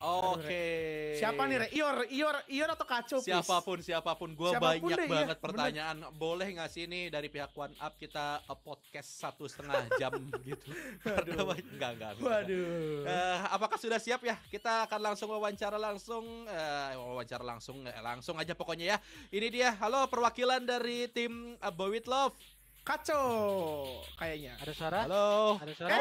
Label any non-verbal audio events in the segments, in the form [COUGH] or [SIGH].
Oke. Okay. Siapa nih, Re? Ior, Ior, Ior atau Kacau? Siapapun, siapapun. Gue banyak deh, iya, banget ya. pertanyaan. Bener. Boleh nggak sih nih dari pihak One Up kita eh, podcast satu setengah jam [LAUGHS] gitu? Waduh, enggak, enggak. Waduh. Uh, apakah sudah siap ya? Kita akan langsung wawancara langsung. Uh, wawancara langsung, uh, langsung aja pokoknya ya. Ini dia. Halo, perwakilan dari tim uh, Boy With Love. Kacau, kayaknya. Ada suara? Halo. Ada suara? Eh,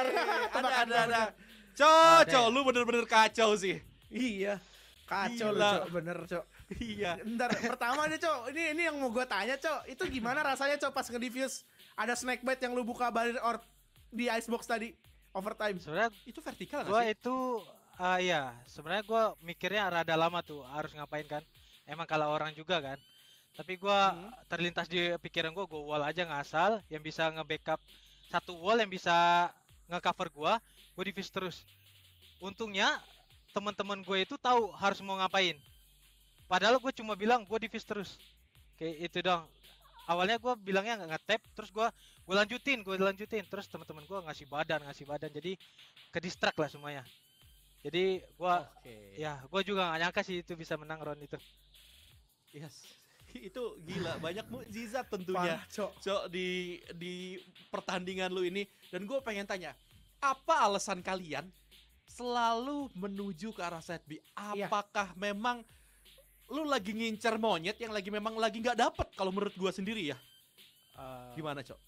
bener. [LAUGHS] ada, ada, ada. ada. Cocok, ya? lu bener-bener kacau sih. Iya. Kacau lah, bener cok. Iya. Ntar pertama deh cok, ini ini yang mau gue tanya cok, itu gimana rasanya cok pas nge-diffuse ada snack bite yang lu buka balik or di icebox tadi overtime. Sebenarnya itu vertikal gua sih? gue itu uh, ya sebenarnya gue mikirnya rada lama tuh harus ngapain kan. Emang kalau orang juga kan. Tapi gue hmm. terlintas di pikiran gue, gue wall aja ngasal yang bisa nge-backup satu wall yang bisa ngecover gue gua gua terus untungnya teman-teman gue itu tahu harus mau ngapain padahal gue cuma bilang gue divis terus kayak itu dong awalnya gue bilangnya nggak ngetep terus gue gue lanjutin gue lanjutin terus teman-teman gue ngasih badan ngasih badan jadi ke distract lah semuanya jadi gue okay. ya gue juga nggak nyangka sih itu bisa menang round itu yes itu gila banyak mukjizat tentunya cok cok. di di pertandingan lu ini dan gue pengen tanya apa alasan kalian selalu menuju ke arah side iya. B apakah ya. memang lu lagi ngincer monyet yang lagi memang lagi nggak dapet kalau menurut gue sendiri ya uh, gimana cok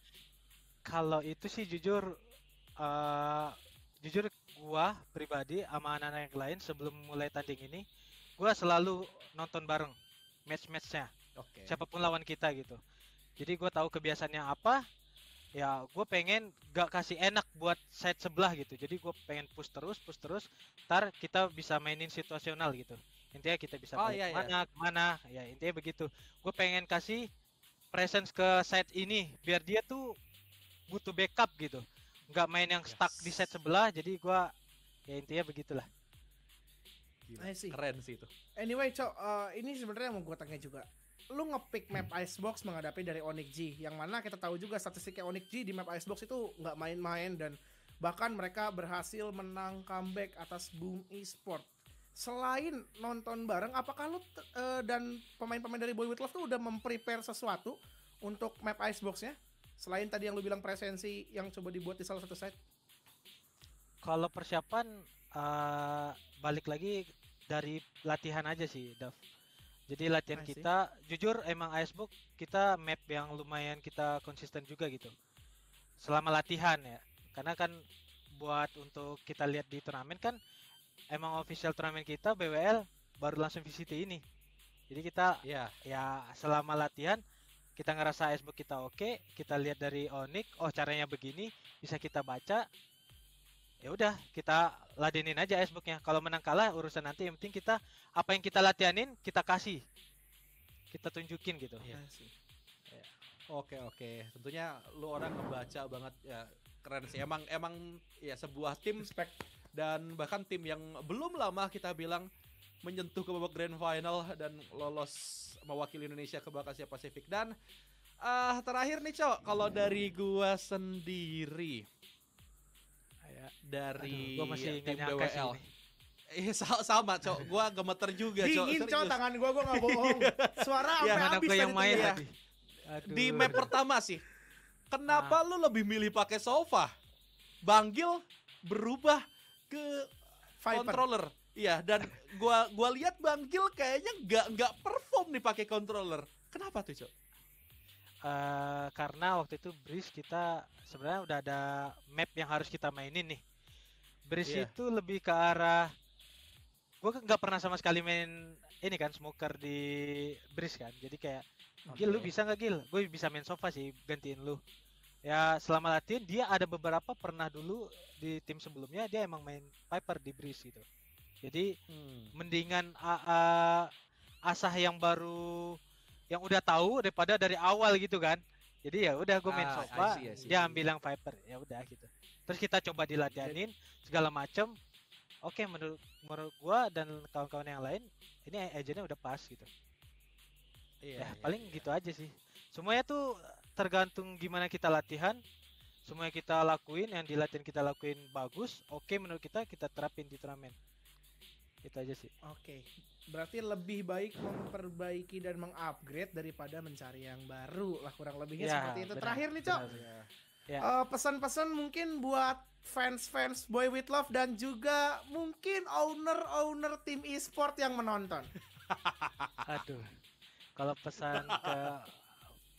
kalau itu sih jujur uh, jujur gue pribadi sama anak-anak yang lain sebelum mulai tanding ini gue selalu nonton bareng match-matchnya okay. siapapun lawan kita gitu jadi gue tahu kebiasaannya apa ya gue pengen gak kasih enak buat side sebelah gitu jadi gue pengen push terus push terus ntar kita bisa mainin situasional gitu intinya kita bisa oh, iya, iya, kemana iya. kemana ya intinya begitu gue pengen kasih presence ke side ini biar dia tuh butuh backup gitu nggak main yang yes. stuck di set sebelah jadi gue ya intinya begitulah Gila, keren sih itu anyway cok uh, ini sebenarnya mau gue tanya juga lu ngepick map Icebox menghadapi dari Onyx G yang mana kita tahu juga statistiknya Onyx G di map Icebox itu nggak main-main dan bahkan mereka berhasil menang comeback atas Boom esports Selain nonton bareng, apakah lu uh, dan pemain-pemain dari Boy With Love tuh udah memprepare sesuatu untuk map iceboxnya Selain tadi yang lu bilang presensi yang coba dibuat di salah satu site? Kalau persiapan uh, balik lagi dari latihan aja sih, Dav jadi latihan Masih. kita jujur emang Icebook kita map yang lumayan kita konsisten juga gitu. Selama latihan ya. Karena kan buat untuk kita lihat di turnamen kan emang official turnamen kita BWL baru langsung VCT ini. Jadi kita ya yeah. ya selama latihan kita ngerasa Icebook kita oke, okay, kita lihat dari Onyx, oh caranya begini, bisa kita baca, ya udah kita ladenin aja Facebooknya kalau menang kalah urusan nanti yang penting kita apa yang kita latihanin kita kasih kita tunjukin gitu iya ya. ya. oke oke tentunya lu orang ngebaca banget ya keren sih emang emang ya sebuah tim spek dan bahkan tim yang belum lama kita bilang menyentuh ke babak grand final dan lolos mewakili Indonesia ke babak Asia Pasifik dan uh, terakhir nih cok kalau dari gua sendiri dari Aduh, gua masih tim BWL. Iya sama, cok. Gua gemeter juga, cok. Dingin, cok, tangan gue gua gak [LAUGHS] bohong. Iya. Suara ya, sampai iya, habis yang main ya. Tadi. Di map pertama sih. Kenapa ah. lu lebih milih pakai sofa? Banggil berubah ke Viper. controller. Iya, dan gua gua lihat Banggil kayaknya nggak nggak perform nih pakai controller. Kenapa tuh, cok? uh, karena waktu itu Breeze kita sebenarnya udah ada map yang harus kita mainin nih. Breeze yeah. itu lebih ke arah gue nggak pernah sama sekali main ini kan smoker di Breeze kan. Jadi kayak okay. Gil lu bisa nggak Gil? Gue bisa main sofa sih gantiin lu. Ya selama latihan dia ada beberapa pernah dulu di tim sebelumnya dia emang main Piper di Breeze gitu. Jadi hmm. mendingan uh, asah yang baru yang udah tahu daripada dari awal gitu kan jadi ya udah gue main ah, sofa I see, I see. dia ambil yang Viper ya udah gitu terus kita coba dilatihanin segala macem oke okay, menurut menurut gue dan kawan-kawan yang lain ini agentnya udah pas gitu iya, ya iya, paling iya. gitu aja sih semuanya tuh tergantung gimana kita latihan semuanya kita lakuin yang dilatih kita lakuin bagus oke okay, menurut kita kita terapin di turnamen itu aja sih oke okay. berarti lebih baik memperbaiki dan mengupgrade daripada mencari yang baru lah kurang lebihnya ya, seperti itu benar, terakhir nih cok ya. uh, pesan-pesan mungkin buat fans-fans Boy With Love dan juga mungkin owner-owner tim e-sport yang menonton [LAUGHS] aduh kalau pesan ke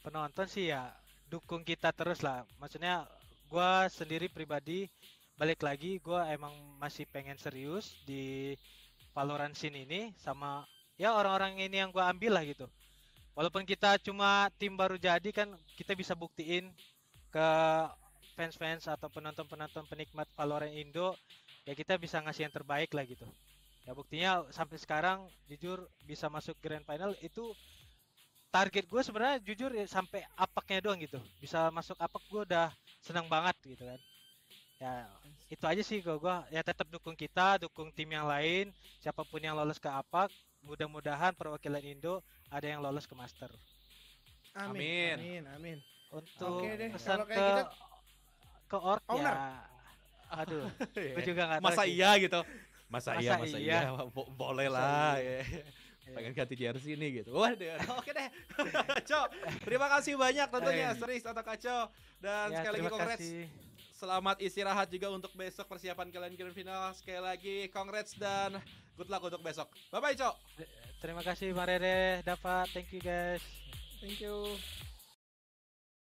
penonton sih ya dukung kita terus lah maksudnya gue sendiri pribadi balik lagi gue emang masih pengen serius di Valorant scene ini sama ya orang-orang ini yang gue ambil lah gitu. Walaupun kita cuma tim baru jadi kan kita bisa buktiin ke fans-fans atau penonton-penonton penikmat Valorant Indo ya kita bisa ngasih yang terbaik lah gitu. Ya buktinya sampai sekarang jujur bisa masuk grand final itu target gue sebenarnya jujur ya, sampai apaknya doang gitu. Bisa masuk apak gue udah senang banget gitu kan ya itu aja sih gua ya tetap dukung kita dukung tim yang lain siapapun yang lolos ke apak mudah-mudahan perwakilan Indo ada yang lolos ke master amin amin amin, untuk okay pesan ke kita... Gitu- ke org ya aduh [LAUGHS] gua iya. juga gak masa tahu iya gitu masa, masa iya masa iya, iya. Bo boleh masa lah iya. Ya. iya. pengen ganti jersey nih gitu. Wah, deh. Oke deh. [LAUGHS] Cok, terima kasih banyak tentunya iya. Seris atau Kacau dan ya, sekali lagi kongres Selamat istirahat juga untuk besok persiapan kalian grand final. Sekali lagi congrats dan good luck untuk besok. Bye bye, Cok. Terima kasih Marere dapat. Thank you guys. Thank you.